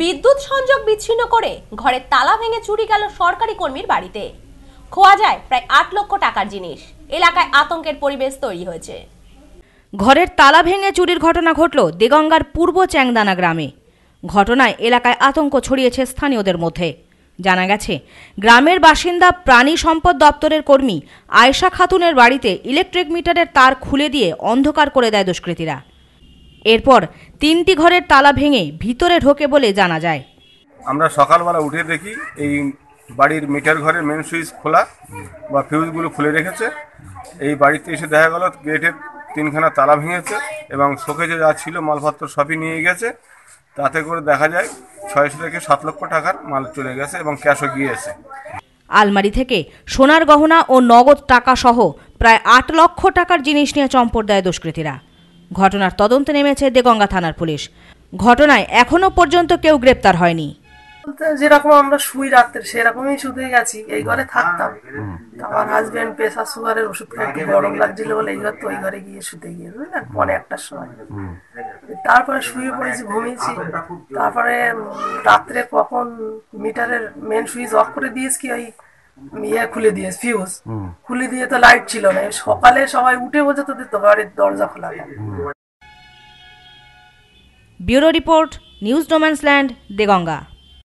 বিদ্যুৎ সংযোগ বিচ্ছিন্ন করে ঘরে তালা ভেঙে চুরি গেল সরকারি কর্মীর বাড়িতে খোয়া যায় প্রায় আট লক্ষ টাকার জিনিস এলাকায় আতঙ্কের পরিবেশ তৈরি হয়েছে ঘরের তালা ভেঙে চুরির ঘটনা ঘটল দেগঙ্গার পূর্ব চ্যাংদানা গ্রামে ঘটনায় এলাকায় আতঙ্ক ছড়িয়েছে স্থানীয়দের মধ্যে জানা গেছে গ্রামের বাসিন্দা প্রাণী সম্পদ দপ্তরের কর্মী আয়শা খাতুনের বাড়িতে ইলেকট্রিক মিটারের তার খুলে দিয়ে অন্ধকার করে দেয় দুষ্কৃতীরা এরপর তিনটি ঘরের তালা ভেঙে ভিতরে ঢোকে বলে জানা যায় আমরা সকালবেলা উঠে দেখি এই বাড়ির মিটার ঘরের মেন সুইচ খোলা বা ফিউজগুলো খুলে রেখেছে এই বাড়িতে এসে দেখা গেল গেটের তিনখানা তালা ভেঙেছে এবং শোকেজে যা ছিল মালপত্র সবই নিয়ে গেছে তাতে করে দেখা যায় ছয়শো থেকে সাত লক্ষ টাকার মাল চলে গেছে এবং ক্যাশও গিয়েছে আলমারি থেকে সোনার গহনা ও নগদ টাকা সহ প্রায় আট লক্ষ টাকার জিনিস নিয়ে চম্পট দেয় দুষ্কৃতীরা ঘটনার তদন্তে নেমেছে দেগঙ্গা থানার পুলিশ ঘটনায় এখনও পর্যন্ত কেউ গ্রেপ্তার হয়নি যেরকম আমরা শুই রাত্রে সেরকমই শুধু গেছি এই ঘরে থাকতাম আমার হাজবেন্ড পেশা সুগারের ওষুধ খেতে গরম লাগছিল বলে এই ঘর তো ওই ঘরে গিয়ে শুতে গিয়ে বুঝলেন পরে একটার সময় তারপরে শুয়ে পড়েছি ঘুমিয়েছি তারপরে রাত্রে কখন মিটারের মেন সুইচ অফ করে দিয়েছি কি ওই ইয়ে খুলে দিয়ে ফিউজ খুলে দিয়ে তো লাইট ছিল না সকালে সবাই উঠে বসে তো দিত বাড়ির দরজা খোলা ব্যুরো রিপোর্ট নিউজ ডোমেন্স ডোম্যান্সল্যান্ড দেগঙ্গা